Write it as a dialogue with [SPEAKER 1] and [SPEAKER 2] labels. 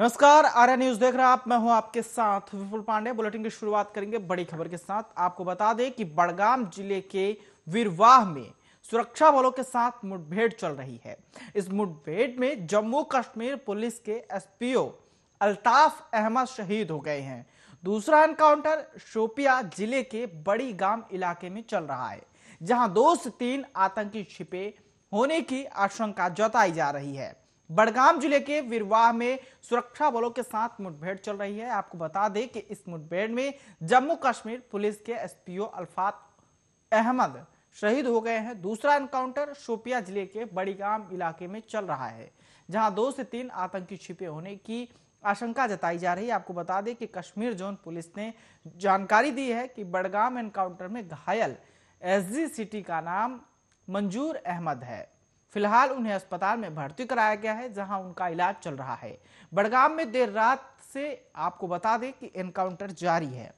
[SPEAKER 1] नमस्कार आर्या न्यूज देख रहे हैं आप मैं हूं आपके साथ विपुल पांडे बुलेटिन की शुरुआत करेंगे बड़ी खबर के साथ आपको बता दें कि बड़गाम जिले के वीरवाह में सुरक्षा बलों के साथ मुठभेड़ चल रही है इस मुठभेड़ में जम्मू कश्मीर पुलिस के एसपीओ अल्ताफ अहमद शहीद हो गए हैं दूसरा एनकाउंटर शोपिया जिले के बड़ी गांव इलाके में चल रहा है जहां दो से तीन आतंकी छिपे होने की आशंका जताई जा रही है बड़गाम जिले के विरवाह में सुरक्षा बलों के साथ मुठभेड़ चल रही है आपको बता दें कि इस मुठभेड़ में जम्मू कश्मीर पुलिस के एसपीओ अल्फात अहमद शहीद हो गए हैं दूसरा एनकाउंटर शोपिया जिले के बड़ीगाम इलाके में चल रहा है जहां दो से तीन आतंकी छिपे होने की आशंका जताई जा रही है आपको बता दें कि कश्मीर जोन पुलिस ने जानकारी दी है कि बड़गाम एनकाउंटर में घायल एस सिटी का नाम मंजूर अहमद है फिलहाल उन्हें अस्पताल में भर्ती कराया गया है जहां उनका इलाज चल रहा है बड़गाम में देर रात से आपको बता दें कि एनकाउंटर जारी है